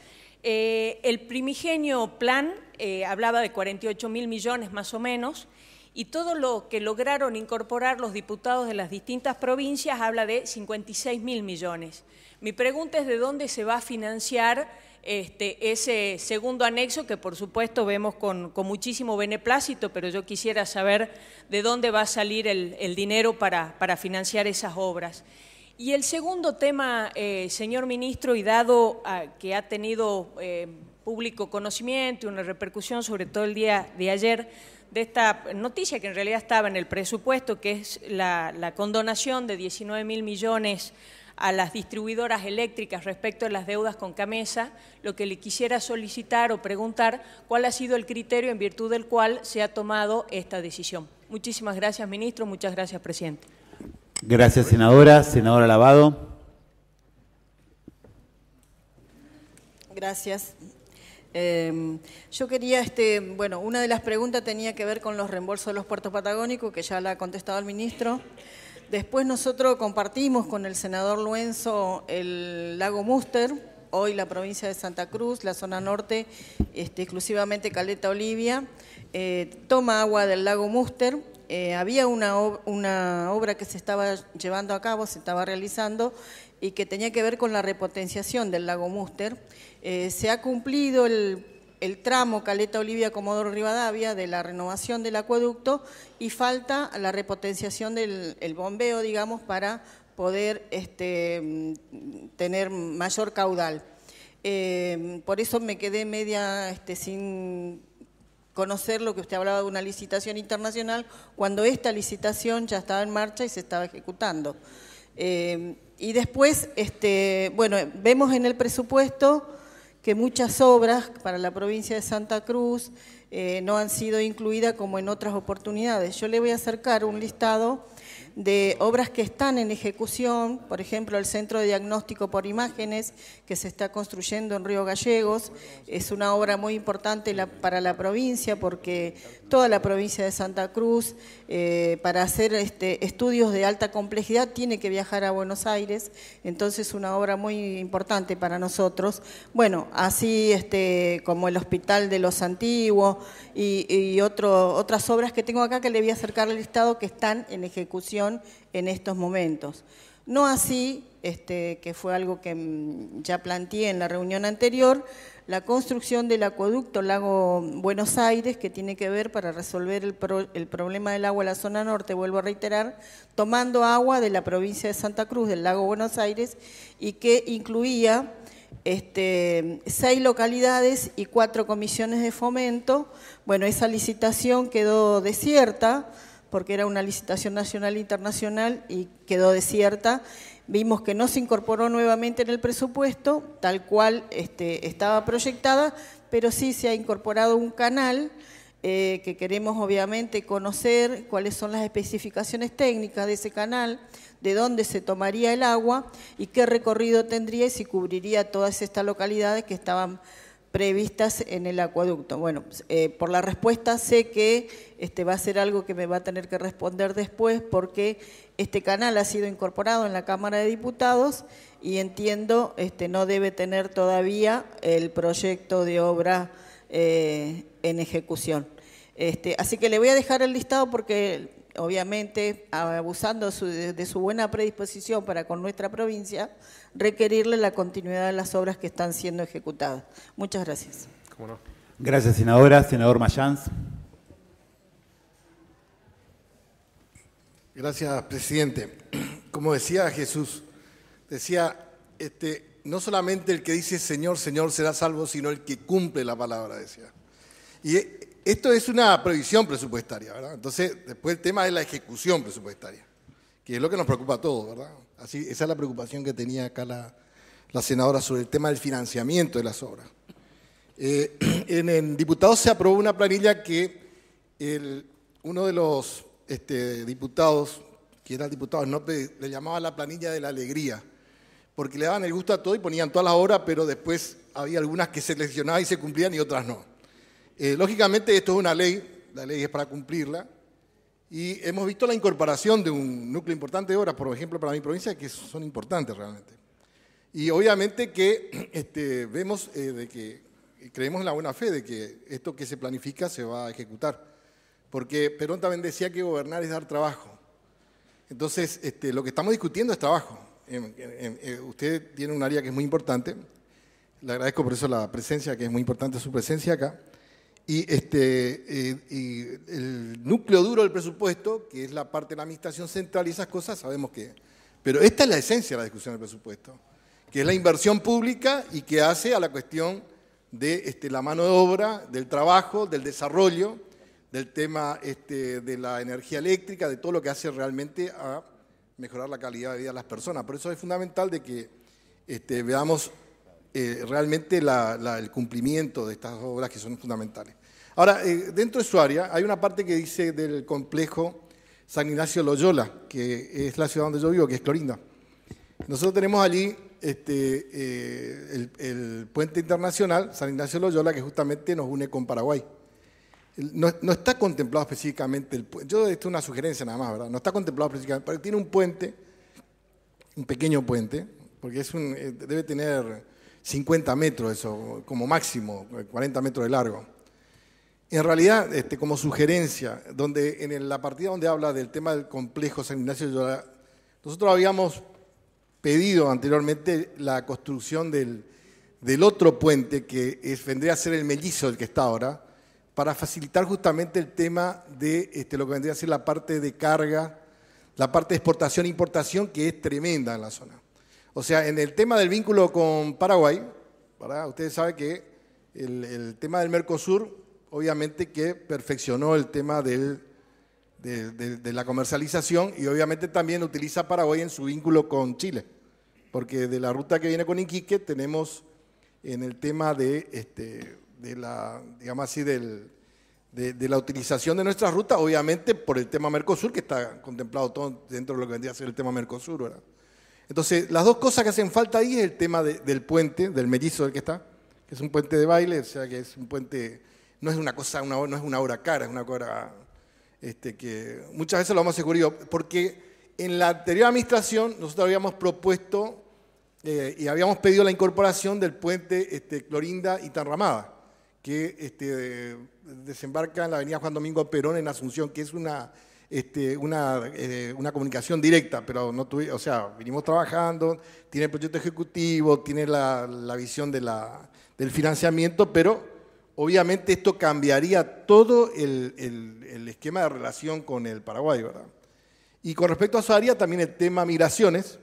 Eh, el primigenio plan eh, hablaba de 48 mil millones más o menos y todo lo que lograron incorporar los diputados de las distintas provincias habla de 56 mil millones. Mi pregunta es de dónde se va a financiar este, ese segundo anexo que por supuesto vemos con, con, muchísimo beneplácito, pero yo quisiera saber de dónde va a salir el, dinero para, financiar esas obras. Y el segundo tema, eh, señor ministro, y dado ah, que ha tenido eh, público conocimiento y una repercusión sobre todo el día de ayer, de esta noticia que en realidad estaba en el presupuesto, que es la, la condonación de 19 mil millones a las distribuidoras eléctricas respecto a las deudas con Camesa, lo que le quisiera solicitar o preguntar cuál ha sido el criterio en virtud del cual se ha tomado esta decisión. Muchísimas gracias, ministro. Muchas gracias, presidente. Gracias, senadora. Senadora Lavado. Gracias. Em, yo quería, este, bueno, una de las preguntas tenía que ver con los reembolsos de los puertos patagónicos, que ya la ha contestado el ministro. Después nosotros compartimos con el senador Luenzo el lago Muster, hoy la provincia de Santa Cruz, la zona norte, este, exclusivamente Caleta Olivia, eh, toma agua del lago Muster. Eh, había una, una obra que se estaba llevando a cabo, se estaba realizando, y que tenía que ver con la repotenciación del lago Muster. Eh, se ha cumplido el el tramo Caleta Olivia Comodoro Rivadavia de la renovación del acueducto y falta la repotenciación del bombeo, digamos, para poder este, mm, tener mayor caudal. Eh, por eso me quedé media este, sin conocer lo que usted hablaba de una licitación internacional, cuando esta licitación ya estaba en marcha y se estaba ejecutando. Eh, y después, este, bueno, vemos en el presupuesto que muchas obras para la provincia de Santa Cruz eh, no han sido incluidas como en otras oportunidades. Yo le voy a acercar un listado de obras que están en ejecución, por ejemplo, el Centro de Diagnóstico por Imágenes que se está construyendo en Río Gallegos. Es una obra muy importante para la provincia porque toda la provincia de Santa Cruz, eh, para hacer este, estudios de alta complejidad, tiene que viajar a Buenos Aires. Entonces, una obra muy importante para nosotros. Bueno, así este, como el Hospital de los Antiguos y, otras obras que tengo acá que le voy a acercar al Estado que están en ejecución en estos momentos. No así, este, que fue algo que mm, ya planteé en la reunión anterior, la construcción del acueducto Lago Buenos Aires, que tiene que ver para resolver el, problema del agua en la zona norte, vuelvo a reiterar, tomando agua de la provincia de Santa Cruz, del Lago Buenos Aires, y que incluía este, seis localidades y cuatro comisiones de fomento. Bueno, esa licitación quedó desierta porque era una licitación nacional e internacional y quedó desierta. Vimos que no se incorporó nuevamente en el presupuesto, tal cual este, estaba proyectada, pero sí se ha incorporado un canal eh, que queremos obviamente conocer cuáles son las especificaciones técnicas de ese canal, de dónde se tomaría el agua y qué recorrido tendría y si cubriría todas estas localidades que estaban previstas en el acueducto. Bueno, eh, por la respuesta sé que este, va a ser algo que me va a tener que responder después porque este canal ha sido incorporado en la Cámara de Diputados y entiendo este, no debe tener todavía el proyecto de obra eh, en ejecución. Este, así que le voy a dejar el listado porque obviamente abusando de, su buena predisposición para con nuestra provincia, requerirle la continuidad de las obras que están siendo ejecutadas. Muchas gracias. Gracias, senadora. Senador Mayans. Gracias, presidente. Como decía Jesús, decía, este, no solamente el que dice Señor, Señor será salvo, sino el que cumple la palabra, decía. Y esto es una previsión presupuestaria, ¿verdad? Entonces, después el tema es la ejecución presupuestaria, que es lo que nos preocupa a todos, ¿verdad? Así, esa es la preocupación que tenía acá la, senadora sobre el tema del financiamiento de las obras. Eh, en, el diputado se aprobó una planilla que uno de los este, diputados, que era el diputado no le llamaba la planilla de la alegría, porque le daban el gusto a todo y ponían todas las obras, pero después había algunas que se lesionaban y se cumplían y otras no. Eh, lógicamente esto es una ley, la ley es para cumplirla, y hemos visto la incorporación de un núcleo importante de obras, por ejemplo, para mi provincia, que son importantes realmente. Y obviamente que este, vemos eh, de que eh, creemos en la buena fe de que esto que se planifica se va a ejecutar. Porque Perón también decía que gobernar es dar trabajo. Entonces, este, lo que estamos discutiendo es trabajo. usted tiene un área que es muy importante. Le agradezco por eso la presencia, que es muy importante su presencia acá. Y, este, y el núcleo duro del presupuesto, que es la parte de la administración central y esas cosas, sabemos que... Pero esta es la esencia de la discusión del presupuesto, que es la inversión pública y que hace a la cuestión de este, la mano de obra, del trabajo, del desarrollo, del tema este, de la energía eléctrica, de todo lo que hace realmente a mejorar la calidad de vida de las personas. Por eso es fundamental de que este, veamos eh, realmente el cumplimiento de estas obras que son fundamentales. Ahora, eh, dentro de su área hay una parte que dice del complejo San Ignacio Loyola, que es la ciudad donde yo vivo, que es Clorinda. Nosotros tenemos allí este, eh, el, puente internacional San Ignacio Loyola, que justamente nos une con Paraguay. No, está contemplado específicamente el puente. Yo, esto es una sugerencia nada más, ¿verdad? No está contemplado específicamente, pero tiene un puente, un pequeño puente, porque es un, debe tener 50 metros, eso, como máximo, 40 metros de largo. En realidad, este, como sugerencia, donde en la partida donde habla del tema del complejo San Ignacio de nosotros habíamos pedido anteriormente la construcción del, otro puente, que es, vendría a ser el mellizo del que está ahora, para facilitar justamente el tema de este, lo que vendría a ser la parte de carga, la parte de exportación e importación, que es tremenda en la zona. O sea, en el tema del vínculo con Paraguay, ustedes saben que el, tema del Mercosur, obviamente que perfeccionó el tema de, la comercialización y obviamente también utiliza Paraguay en su vínculo con Chile, porque de la ruta que viene con Iquique tenemos en el tema de, este, de la, digamos así, del, de, de, la utilización de nuestra ruta, obviamente por el tema Mercosur, que está contemplado todo dentro de lo que vendría a ser el tema Mercosur, ¿verdad? Entonces, las dos cosas que hacen falta ahí es el tema del puente, del mellizo del que está, que es un puente de baile, o sea que es un puente, no es una cosa, no es una obra cara, es una obra este, que muchas veces lo hemos seguido porque en la anterior administración nosotros habíamos propuesto eh, y habíamos pedido la incorporación del puente este, Clorinda y Tanramada, que este, desembarca en la avenida Juan Domingo Perón en Asunción, que es una este, eh, una, comunicación directa, pero no tuve, o sea, vinimos trabajando, tiene el proyecto ejecutivo, tiene la, visión del financiamiento, pero obviamente esto cambiaría todo el, esquema de relación con el Paraguay, ¿verdad? Y con respecto a su área, también el tema migraciones,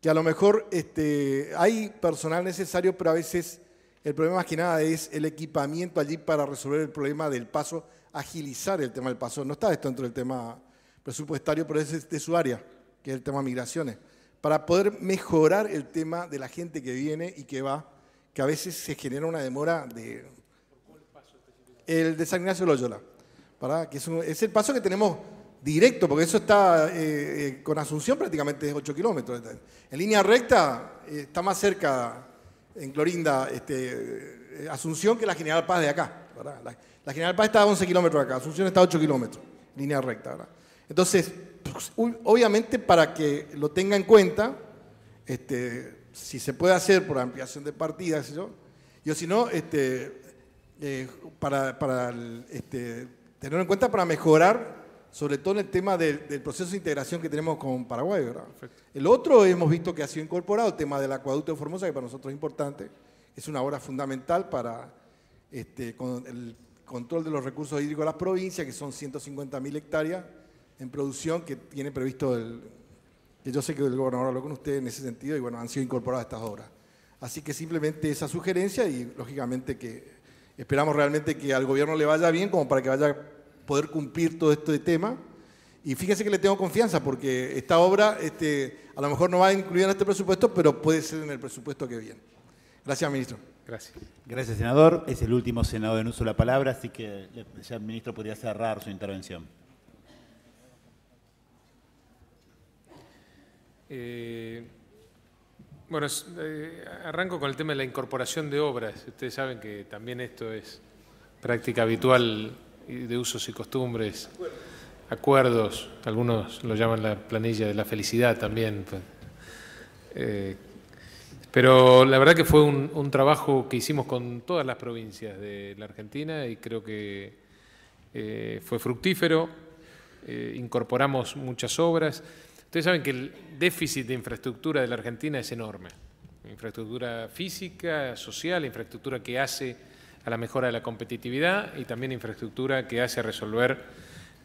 que a lo mejor este, hay personal necesario, pero a veces el problema más que nada es el equipamiento allí para resolver el problema del paso agilizar el tema del paso. No está esto dentro del tema presupuestario, pero es de su área, que es el tema migraciones. Para poder mejorar el tema de la gente que viene y que va, que a veces se genera una demora de... El de San Ignacio Loyola, para, que es, el paso que tenemos directo, porque eso está eh, eh, con Asunción prácticamente es 8 kilómetros. En línea recta eh, está más cerca en Clorinda este, Asunción que la General Paz de acá. ¿verdad? La General Paz está a 11 kilómetros acá, Asunción está a 8 kilómetros, línea recta. ¿verdad? Entonces, pues, obviamente para que lo tenga en cuenta, este, si se puede hacer por ampliación de partidas, Y yo si no, este, eh, para, para este, tenerlo en cuenta para mejorar, sobre todo en el tema del, proceso de integración que tenemos con Paraguay. El otro hemos visto que ha sido incorporado, el tema del acueducto de Formosa, que para nosotros es importante, es una obra fundamental para este, con el control de los recursos hídricos de las provincias, que son 150.000 hectáreas en producción, que tiene previsto el. Que yo sé que el gobernador habló con usted en ese sentido y bueno, han sido incorporadas estas obras. Así que simplemente esa sugerencia y lógicamente que esperamos realmente que al gobierno le vaya bien como para que vaya a poder cumplir todo esto de tema. Y fíjense que le tengo confianza porque esta obra este, a lo mejor no va a incluir en este presupuesto, pero puede ser en el presupuesto que viene. Gracias, ministro. Gracias. Gracias, senador. Es el último senador en uso de la palabra, así que ya el ministro podría cerrar su intervención. Eh, bueno, eh, arranco con el tema de la incorporación de obras. Ustedes saben que también esto es práctica habitual de usos y costumbres, acuerdos, algunos lo llaman la planilla de la felicidad también. Pues, eh, pero la verdad que fue un, trabajo que hicimos con todas las provincias de la Argentina y creo que eh, fue fructífero. Eh, incorporamos muchas obras. Ustedes saben que el déficit de infraestructura de la Argentina es enorme. Infraestructura física, social, infraestructura que hace a la mejora de la competitividad y también infraestructura que hace a resolver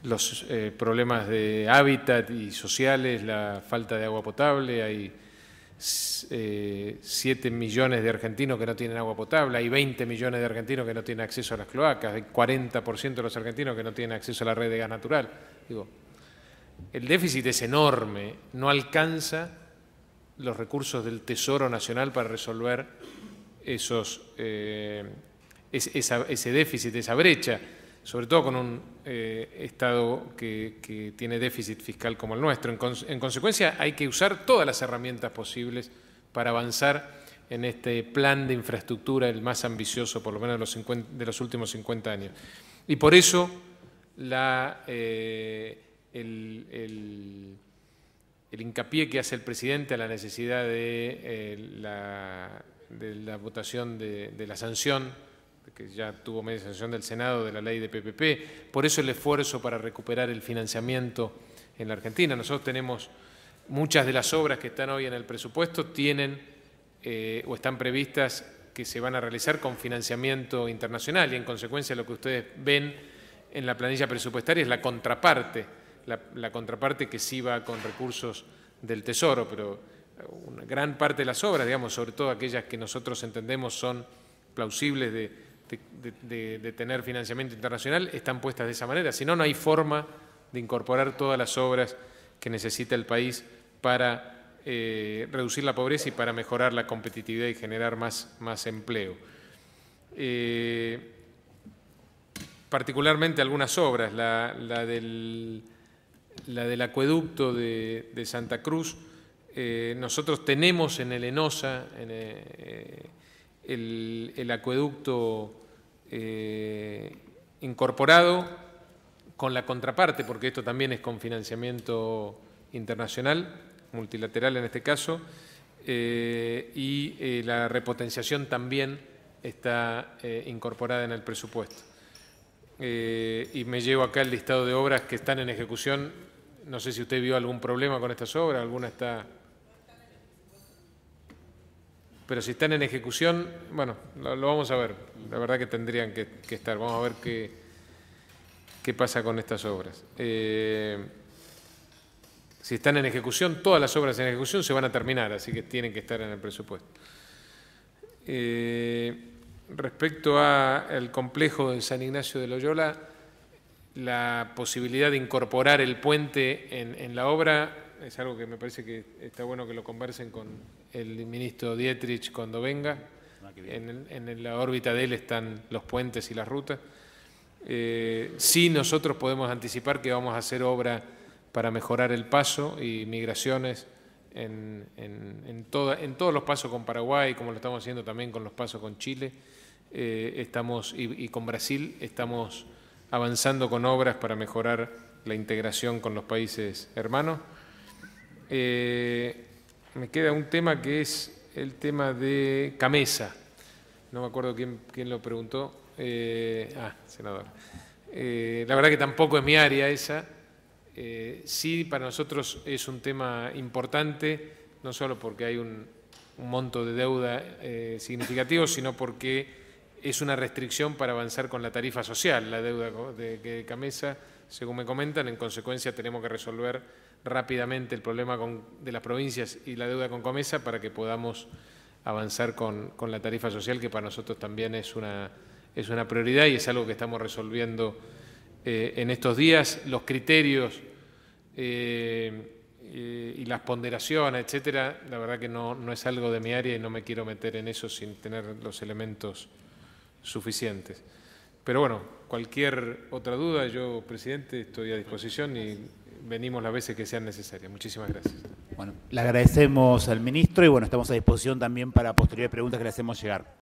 los eh, problemas de hábitat y sociales, la falta de agua potable, hay eh, 7 millones de argentinos que no tienen agua potable, hay 20 millones de argentinos que no tienen acceso a las cloacas, hay 40% de los argentinos que no tienen acceso a la red de gas natural. Digo, el déficit es enorme, no alcanza los recursos del Tesoro Nacional para resolver esos, eh, ese déficit, esa brecha sobre todo con un eh, Estado que, tiene déficit fiscal como el nuestro. En, consecuencia, hay que usar todas las herramientas posibles para avanzar en este plan de infraestructura, el más ambicioso, por lo menos de los, de los últimos 50 años. Y por eso la, eh, el, hincapié que hace el presidente a la necesidad de, eh, la, de la votación de la sanción que ya tuvo media sanción del Senado de la ley de PPP, por eso el esfuerzo para recuperar el financiamiento en la Argentina. Nosotros tenemos muchas de las obras que están hoy en el presupuesto tienen eh, o están previstas que se van a realizar con financiamiento internacional y en consecuencia lo que ustedes ven en la planilla presupuestaria es la contraparte, la, la contraparte que sí va con recursos del Tesoro, pero una gran parte de las obras, digamos, sobre todo aquellas que nosotros entendemos son plausibles de de, tener financiamiento internacional están puestas de esa manera. Si no, no hay forma de incorporar todas las obras que necesita el país para eh, reducir la pobreza y para mejorar la competitividad y generar más, más empleo. Eh, particularmente algunas obras, la, del, la del, acueducto de, Santa Cruz, eh, nosotros tenemos en el ENOSA, el, el acueducto eh, incorporado con la contraparte, porque esto también es con financiamiento internacional, multilateral en este caso, eh, y eh, la repotenciación también está incorporada en el presupuesto. y me llevo acá el listado de obras que están en ejecución. No sé si usted vio algún problema con estas obras, alguna está pero si están en ejecución, bueno, lo, vamos a ver. La verdad que tendrían que, estar. Vamos a ver qué, qué pasa con estas obras. Eh, si están en ejecución, todas las obras en ejecución se van a terminar, así que tienen que estar en el presupuesto. Eh, respecto al complejo de San Ignacio de Loyola, la posibilidad de incorporar el puente en la obra es algo que me parece que está bueno que lo conversen con, el ministro Dietrich cuando venga. Ah, en, la órbita de él están los puentes y las rutas. Eh, sí nosotros podemos anticipar que vamos a hacer obra para mejorar el paso y migraciones en, todos los pasos con Paraguay, como lo estamos haciendo también con los pasos con Chile eh, estamos, y, con Brasil, estamos avanzando con obras para mejorar la integración con los países hermanos. Eh, me queda un tema que es el tema de Camesa. No me acuerdo quién, lo preguntó. Eh, ah, senador. Eh, la verdad que tampoco es mi área esa. Eh, sí, para nosotros es un tema importante, no solo porque hay un, monto de deuda significativo, sino porque es una restricción para avanzar con la tarifa social, la deuda de, de Camesa. Según me comentan, en consecuencia tenemos que resolver rápidamente el problema de las provincias y la deuda con Comesa para que podamos avanzar con, la tarifa social, que para nosotros también es una, es una prioridad y es algo que estamos resolviendo eh, en estos días. Los criterios eh, eh, y las ponderaciones, etcétera, la verdad que no, no es algo de mi área y no me quiero meter en eso sin tener los elementos suficientes. Pero bueno, cualquier otra duda, yo, presidente, estoy a disposición y venimos las veces que sean necesarias. Muchísimas gracias. Bueno, le agradecemos al ministro y bueno, estamos a disposición también para posteriores preguntas que le hacemos llegar.